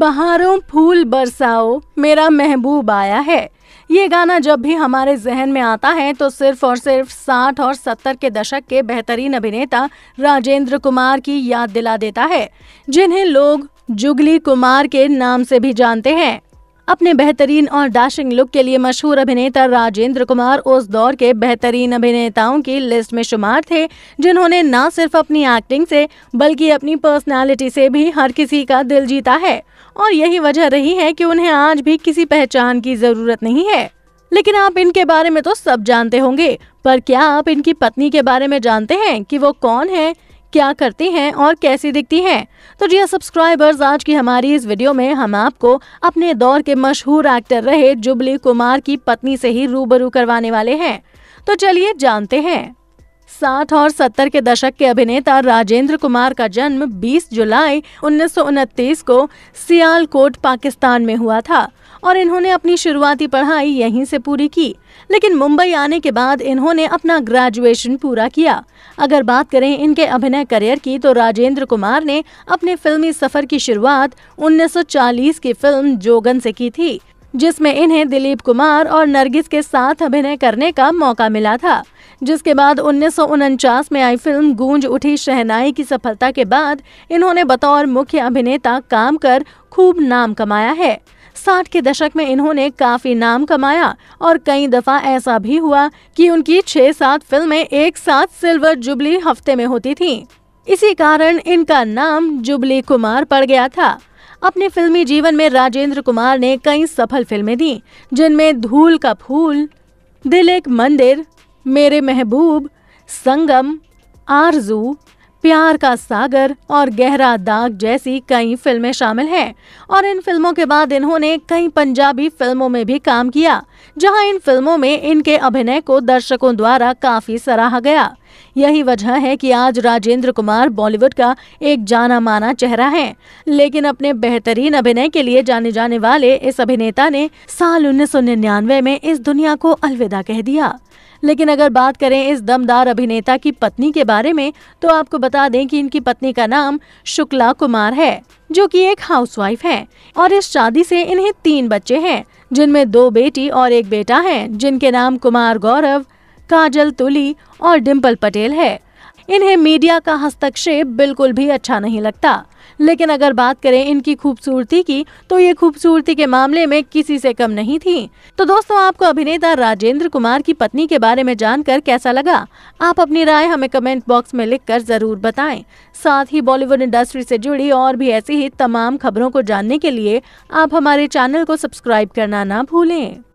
बहारों फूल बरसाओ मेरा महबूब आया है ये गाना जब भी हमारे जहन में आता है तो सिर्फ और सिर्फ साठ और सत्तर के दशक के बेहतरीन अभिनेता राजेंद्र कुमार की याद दिला देता है जिन्हें लोग जुगली कुमार के नाम से भी जानते हैं अपने बेहतरीन और डैशिंग लुक के लिए मशहूर अभिनेता राजेंद्र कुमार उस दौर के बेहतरीन अभिनेताओं की लिस्ट में शुमार थे जिन्होंने न सिर्फ अपनी एक्टिंग से बल्कि अपनी पर्सनालिटी से भी हर किसी का दिल जीता है और यही वजह रही है कि उन्हें आज भी किसी पहचान की जरूरत नहीं है लेकिन आप इनके बारे में तो सब जानते होंगे पर क्या आप इनकी पत्नी के बारे में जानते हैं कि वो कौन है क्या करती हैं और कैसी दिखती हैं तो जी सब्सक्राइबर्स हाँ, आज की हमारी इस वीडियो में हम आपको अपने दौर के मशहूर एक्टर रहे जुबली कुमार की पत्नी से ही रूबरू करवाने वाले हैं तो चलिए जानते हैं साठ और सत्तर के दशक के अभिनेता राजेंद्र कुमार का जन्म 20 जुलाई उन्नीस को सियालकोट पाकिस्तान में हुआ था और इन्होंने अपनी शुरुआती पढ़ाई यहीं से पूरी की लेकिन मुंबई आने के बाद इन्होंने अपना ग्रेजुएशन पूरा किया अगर बात करें इनके अभिनय करियर की तो राजेंद्र कुमार ने अपने फिल्मी सफर की शुरुआत 1940 की फिल्म जोगन से की थी जिसमें इन्हें दिलीप कुमार और नरगिस के साथ अभिनय करने का मौका मिला था जिसके बाद उन्नीस में आई फिल्म गूंज उठी शहनाई की सफलता के बाद इन्होंने बतौर मुख्य अभिनेता काम कर खूब नाम कमाया है साठ के दशक में इन्होंने काफी नाम कमाया और कई दफा ऐसा भी हुआ कि उनकी छह सात फिल्में एक साथ सिल्वर जुबली हफ्ते में होती थीं। इसी कारण इनका नाम जुबली कुमार पड़ गया था अपने फिल्मी जीवन में राजेंद्र कुमार ने कई सफल फिल्में दी जिनमें धूल का फूल दिल एक मंदिर मेरे महबूब संगम आरजू प्यार का सागर और गहरा दाग जैसी कई फिल्में शामिल हैं और इन फिल्मों के बाद इन्होंने कई पंजाबी फिल्मों में भी काम किया जहां इन फिल्मों में इनके अभिनय को दर्शकों द्वारा काफी सराहा गया यही वजह है कि आज राजेंद्र कुमार बॉलीवुड का एक जाना माना चेहरा है लेकिन अपने बेहतरीन अभिनय के लिए जाने जाने वाले इस अभिनेता ने साल उन्नीस में इस दुनिया को अलविदा कह दिया लेकिन अगर बात करें इस दमदार अभिनेता की पत्नी के बारे में तो आपको बता दें कि इनकी पत्नी का नाम शुक्ला कुमार है जो कि एक हाउसवाइफ है और इस शादी से इन्हें तीन बच्चे हैं जिनमें दो बेटी और एक बेटा है जिनके नाम कुमार गौरव काजल तुली और डिम्पल पटेल है इन्हें मीडिया का हस्तक्षेप बिल्कुल भी अच्छा नहीं लगता लेकिन अगर बात करें इनकी खूबसूरती की तो ये खूबसूरती के मामले में किसी से कम नहीं थी तो दोस्तों आपको अभिनेता राजेंद्र कुमार की पत्नी के बारे में जानकर कैसा लगा आप अपनी राय हमें कमेंट बॉक्स में लिखकर जरूर बताएं साथ ही बॉलीवुड इंडस्ट्री से जुड़ी और भी ऐसी ही तमाम खबरों को जानने के लिए आप हमारे चैनल को सब्सक्राइब करना ना भूलें